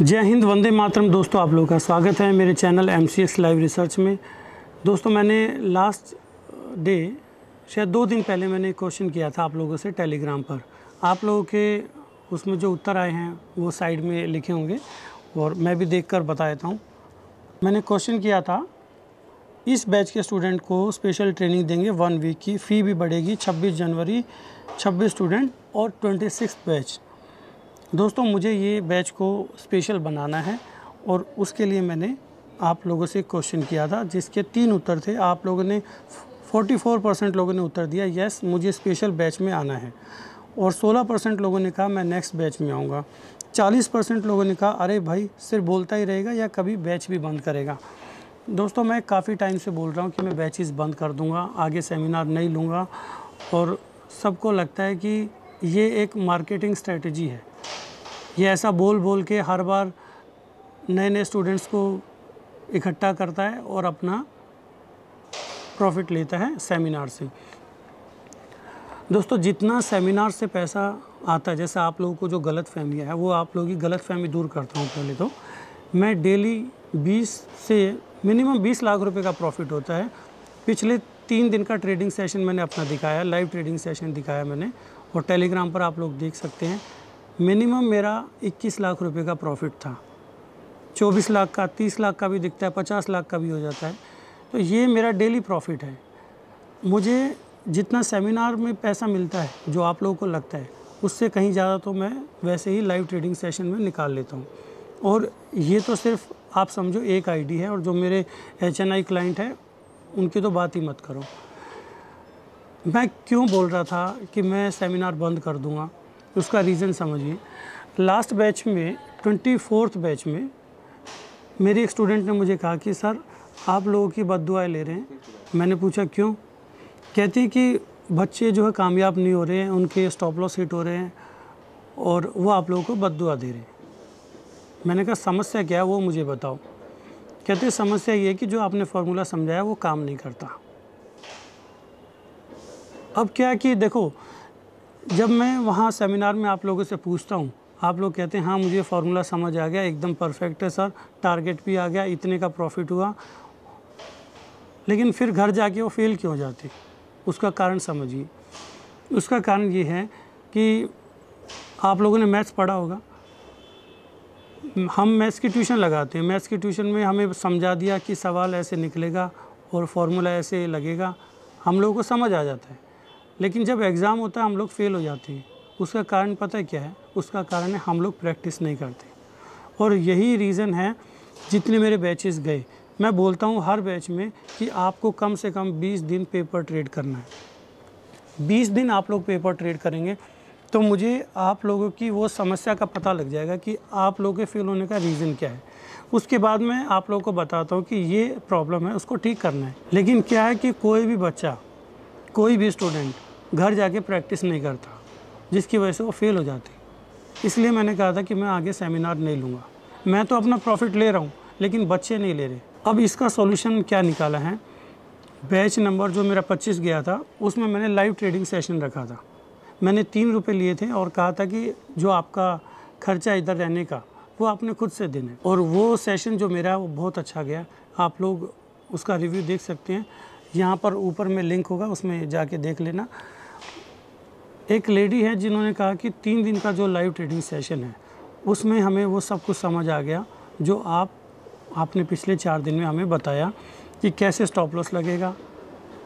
जय हिंद वंदे मातरम दोस्तों आप लोगों का स्वागत है मेरे channel M C S live research में दोस्तों मैंने लास्ट डे शायद दो दिन पहले मैंने क्वेश्चन किया था आप लोगों से टेलीग्राम पर आप लोगों के उसमें जो उत्तर आए हैं वो साइड में लिखे होंगे और मैं भी देख कर बता देता हूँ मैंने क्वेश्चन किया था इस बैच के स्टूडेंट को स्पेशल ट्रेनिंग देंगे वन वीक की फ़ी भी बढ़ेगी छब्बीस जनवरी छब्बीस स्टूडेंट और ट्वेंटी बैच दोस्तों मुझे ये बैच को स्पेशल बनाना है और उसके लिए मैंने आप लोगों से क्वेश्चन किया था जिसके तीन उत्तर थे आप लोगों ने 44 परसेंट लोगों ने उत्तर दिया यस मुझे स्पेशल बैच में आना है और 16 परसेंट लोगों ने कहा मैं नेक्स्ट बैच में आऊँगा 40 परसेंट लोगों ने कहा अरे भाई सिर्फ बोलता ही रहेगा या कभी बैच भी बंद करेगा दोस्तों मैं काफ़ी टाइम से बोल रहा हूँ कि मैं बैचेस बंद कर दूँगा आगे सेमिनार नहीं लूँगा और सबको लगता है कि ये एक मार्केटिंग स्ट्रेटजी है ये ऐसा बोल बोल के हर बार नए नए स्टूडेंट्स को इकट्ठा करता है और अपना प्रॉफिट लेता है सेमिनार से दोस्तों जितना सेमिनार से पैसा आता है जैसे आप लोगों को जो गलत फहमी है वो आप लोगों की गलत फहमी दूर करता हूँ पहले तो मैं डेली 20 से मिनिमम 20 लाख रुपए का प्रॉफिट होता है पिछले तीन दिन का ट्रेडिंग सेशन मैंने अपना दिखाया लाइव ट्रेडिंग सेशन दिखाया मैंने और टेलीग्राम पर आप लोग देख सकते हैं मिनिमम मेरा 21 लाख रुपए का प्रॉफिट था 24 लाख का 30 लाख का भी दिखता है 50 लाख का भी हो जाता है तो ये मेरा डेली प्रॉफिट है मुझे जितना सेमिनार में पैसा मिलता है जो आप लोगों को लगता है उससे कहीं ज़्यादा तो मैं वैसे ही लाइव ट्रेडिंग सेशन में निकाल लेता हूँ और ये तो सिर्फ आप समझो एक आईडी है और जो मेरे एच एन आई क्लाइंट हैं उनकी तो बात ही मत करो मैं क्यों बोल रहा था कि मैं सेमिनार बंद कर दूँगा उसका रीज़न समझिए लास्ट बैच में ट्वेंटी फोर्थ बैच में मेरे एक स्टूडेंट ने मुझे कहा कि सर आप लोगों की बद दुआएँ ले रहे हैं मैंने पूछा क्यों कहती है कि बच्चे जो है कामयाब नहीं हो रहे हैं उनके स्टॉप लॉस हिट हो रहे हैं और वो आप लोगों को बद दुआ दे रहे हैं मैंने कहा समस्या क्या है वो मुझे बताओ कहते समस्या ये कि जो आपने फार्मूला समझाया वो काम नहीं करता अब क्या कि देखो जब मैं वहाँ सेमिनार में आप लोगों से पूछता हूँ आप लोग कहते हैं हाँ मुझे फार्मूला समझ आ गया एकदम परफेक्ट है सर टारगेट भी आ गया इतने का प्रॉफिट हुआ लेकिन फिर घर जाके वो फेल क्यों हो जाते उसका कारण समझिए उसका कारण ये है कि आप लोगों ने मैथ्स पढ़ा होगा हम मैथ्स की ट्यूशन लगाते हैं मैथ्स की ट्यूशन में हमें समझा दिया कि सवाल ऐसे निकलेगा और फार्मूला ऐसे लगेगा हम लोगों को समझ आ जाता है लेकिन जब एग्ज़ाम होता है हम लोग फेल हो जाते हैं उसका कारण पता है क्या है उसका कारण है हम लोग प्रैक्टिस नहीं करते और यही रीज़न है जितने मेरे बैचेस गए मैं बोलता हूँ हर बैच में कि आपको कम से कम 20 दिन पेपर ट्रेड करना है 20 दिन आप लोग पेपर ट्रेड करेंगे तो मुझे आप लोगों की वो समस्या का पता लग जाएगा कि आप लोगों के फेल होने का रीज़न क्या है उसके बाद मैं आप लोगों को बताता हूँ कि ये प्रॉब्लम है उसको ठीक करना है लेकिन क्या है कि कोई भी बच्चा कोई भी स्टूडेंट घर जाके प्रैक्टिस नहीं करता जिसकी वजह से वो फेल हो जाते इसलिए मैंने कहा था कि मैं आगे सेमिनार नहीं लूँगा मैं तो अपना प्रॉफिट ले रहा हूँ लेकिन बच्चे नहीं ले रहे अब इसका सॉल्यूशन क्या निकाला है बैच नंबर जो मेरा 25 गया था उसमें मैंने लाइव ट्रेडिंग सेशन रखा था मैंने तीन रुपये लिए थे और कहा था कि जो आपका खर्चा इधर रहने का वो आपने खुद से देने और वो सेशन जो मेरा वो बहुत अच्छा गया आप लोग उसका रिव्यू देख सकते हैं यहाँ पर ऊपर में लिंक होगा उसमें जाके देख लेना एक लेडी है जिन्होंने कहा कि तीन दिन का जो लाइव ट्रेडिंग सेशन है उसमें हमें वो सब कुछ समझ आ गया जो आप आपने पिछले चार दिन में हमें बताया कि कैसे स्टॉप लॉस लगेगा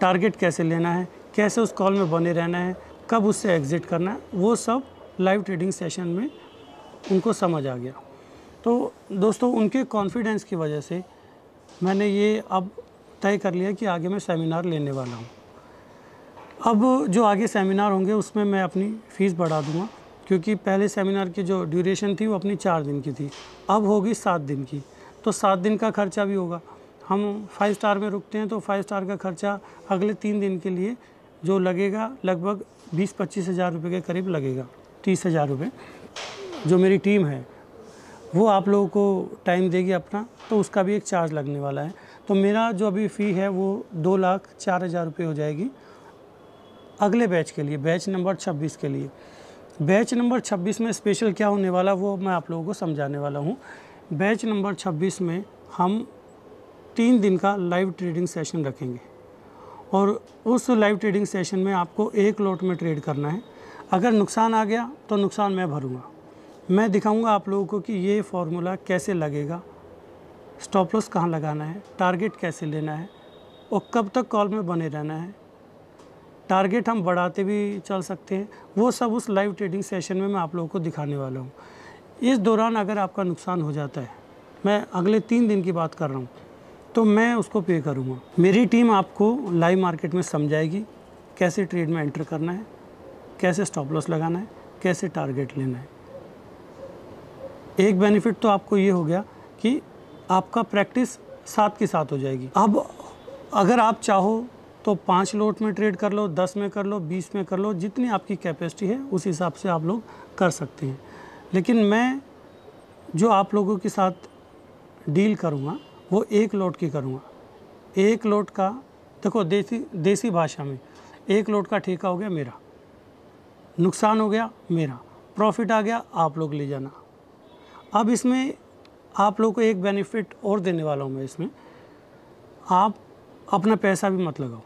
टारगेट कैसे लेना है कैसे उस कॉल में बने रहना है कब उससे एग्ज़िट करना है वो सब लाइव ट्रेडिंग सेशन में उनको समझ आ गया तो दोस्तों उनके कॉन्फिडेंस की वजह से मैंने ये अब तय कर लिया कि आगे मैं सेमिनार लेने वाला हूँ अब जो आगे सेमिनार होंगे उसमें मैं अपनी फ़ीस बढ़ा दूंगा क्योंकि पहले सेमिनार की जो ड्यूरेशन थी वो अपनी चार दिन की थी अब होगी सात दिन की तो सात दिन का खर्चा भी होगा हम फाइव स्टार में रुकते हैं तो फाइव स्टार का खर्चा अगले तीन दिन के लिए जो लगेगा लगभग बीस पच्चीस हज़ार रुपये के करीब लगेगा तीस हज़ार रुपये जो मेरी टीम है वो आप लोगों को टाइम देगी अपना तो उसका भी एक चार्ज लगने वाला है तो मेरा जो अभी फ़ी है वो दो लाख चार हज़ार रुपये हो जाएगी अगले बैच के लिए बैच नंबर 26 के लिए बैच नंबर 26 में स्पेशल क्या होने वाला वो मैं आप लोगों को समझाने वाला हूँ बैच नंबर 26 में हम तीन दिन का लाइव ट्रेडिंग सेशन रखेंगे और उस लाइव ट्रेडिंग सेशन में आपको एक लॉट में ट्रेड करना है अगर नुकसान आ गया तो नुकसान मैं भरूँगा मैं दिखाऊंगा आप लोगों को कि ये फार्मूला कैसे लगेगा स्टॉप लॉस कहाँ लगाना है टारगेट कैसे लेना है और कब तक कॉल में बने रहना है टारगेट हम बढ़ाते भी चल सकते हैं वो सब उस लाइव ट्रेडिंग सेशन में मैं आप लोगों को दिखाने वाला हूँ इस दौरान अगर आपका नुकसान हो जाता है मैं अगले तीन दिन की बात कर रहा हूँ तो मैं उसको पे करूँगा मेरी टीम आपको लाइव मार्केट में समझाएगी कैसे ट्रेड में एंटर करना है कैसे स्टॉप लॉस लगाना है कैसे टारगेट लेना है एक बेनिफिट तो आपको ये हो गया कि आपका प्रैक्टिस साथ के साथ हो जाएगी अब अगर आप चाहो तो पाँच लोट में ट्रेड कर लो दस में कर लो बीस में कर लो जितनी आपकी कैपेसिटी है उस हिसाब से आप लोग कर सकते हैं लेकिन मैं जो आप लोगों के साथ डील करूँगा वो एक लोट की करूँगा एक लोट का देखो देसी देसी भाषा में एक लोट का ठेका हो गया मेरा नुकसान हो गया मेरा प्रॉफिट आ गया आप लोग ले जाना अब इसमें आप लोग को एक बेनिफिट और देने वाला हूँ मैं इसमें आप अपना पैसा भी मत लगाओ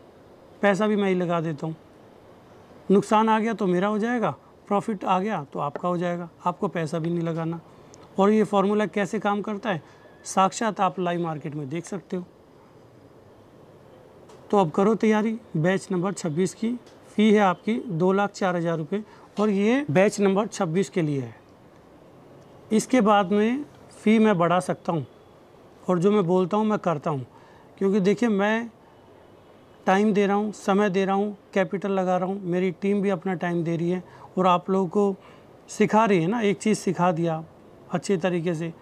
पैसा भी मैं ही लगा देता हूँ नुकसान आ गया तो मेरा हो जाएगा प्रॉफिट आ गया तो आपका हो जाएगा आपको पैसा भी नहीं लगाना और ये फार्मूला कैसे काम करता है साक्षात आप लाइव मार्केट में देख सकते हो तो अब करो तैयारी बैच नंबर 26 की फ़ी है आपकी दो लाख चार हज़ार रुपये और ये बैच नंबर 26 के लिए है इसके बाद में फ़ी मैं बढ़ा सकता हूँ और जो मैं बोलता हूँ मैं करता हूँ क्योंकि देखिए मैं टाइम दे रहा हूँ समय दे रहा हूँ कैपिटल लगा रहा हूँ मेरी टीम भी अपना टाइम दे रही है और आप लोगों को सिखा रही है ना एक चीज़ सिखा दिया अच्छे तरीके से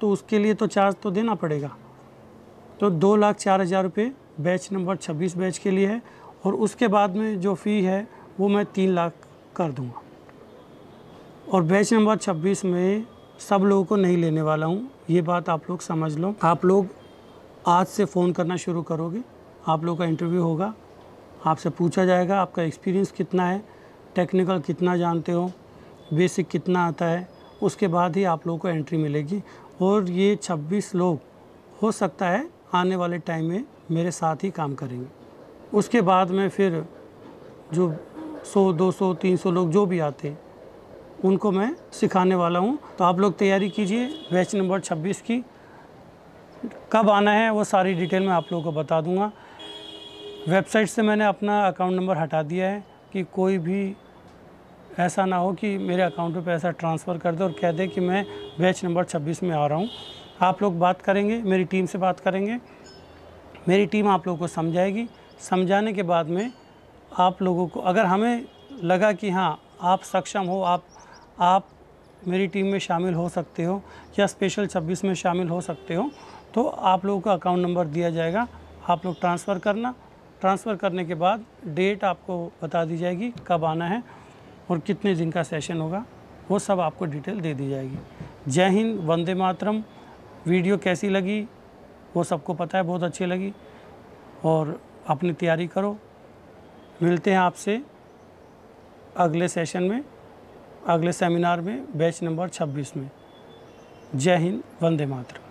तो उसके लिए तो चार्ज तो देना पड़ेगा तो दो लाख चार हज़ार रुपये बैच नंबर छब्बीस बैच के लिए है और उसके बाद में जो फ़ी है वो मैं तीन लाख कर दूँगा और बैच नंबर छब्बीस में सब लोगों को नहीं लेने वाला हूँ ये बात आप लोग समझ लो आप लोग आज से फ़ोन करना शुरू करोगे आप लोगों का इंटरव्यू होगा आपसे पूछा जाएगा आपका एक्सपीरियंस कितना है टेक्निकल कितना जानते हो बेसिक कितना आता है उसके बाद ही आप लोगों को एंट्री मिलेगी और ये 26 लोग हो सकता है आने वाले टाइम में मेरे साथ ही काम करेंगे उसके बाद में फिर जो 100, 200, 300 लोग जो भी आते हैं उनको मैं सिखाने वाला हूँ तो आप लोग तैयारी कीजिए बैच नंबर 26 की कब आना है वो सारी डिटेल मैं आप लोगों को बता दूँगा वेबसाइट से मैंने अपना अकाउंट नंबर हटा दिया है कि कोई भी ऐसा ना हो कि मेरे अकाउंट में पैसा ट्रांसफ़र कर दे और कह दे कि मैं बैच नंबर 26 में आ रहा हूँ आप लोग बात करेंगे मेरी टीम से बात करेंगे मेरी टीम आप लोगों को समझाएगी समझाने के बाद में आप लोगों को अगर हमें लगा कि हाँ आप सक्षम हो आप आप मेरी टीम में शामिल हो सकते हो या स्पेशल 26 में शामिल हो सकते हो तो आप लोगों का अकाउंट नंबर दिया जाएगा आप लोग ट्रांसफ़र करना ट्रांसफ़र करने के बाद डेट आपको बता दी जाएगी कब आना है और कितने दिन का सेशन होगा वो सब आपको डिटेल दे दी जाएगी जय हिंद वंदे मातरम वीडियो कैसी लगी वो सबको पता है बहुत अच्छी लगी और अपनी तैयारी करो मिलते हैं आपसे अगले सेशन में अगले सेमिनार में बैच नंबर 26 में जय हिंद वंदे मातरम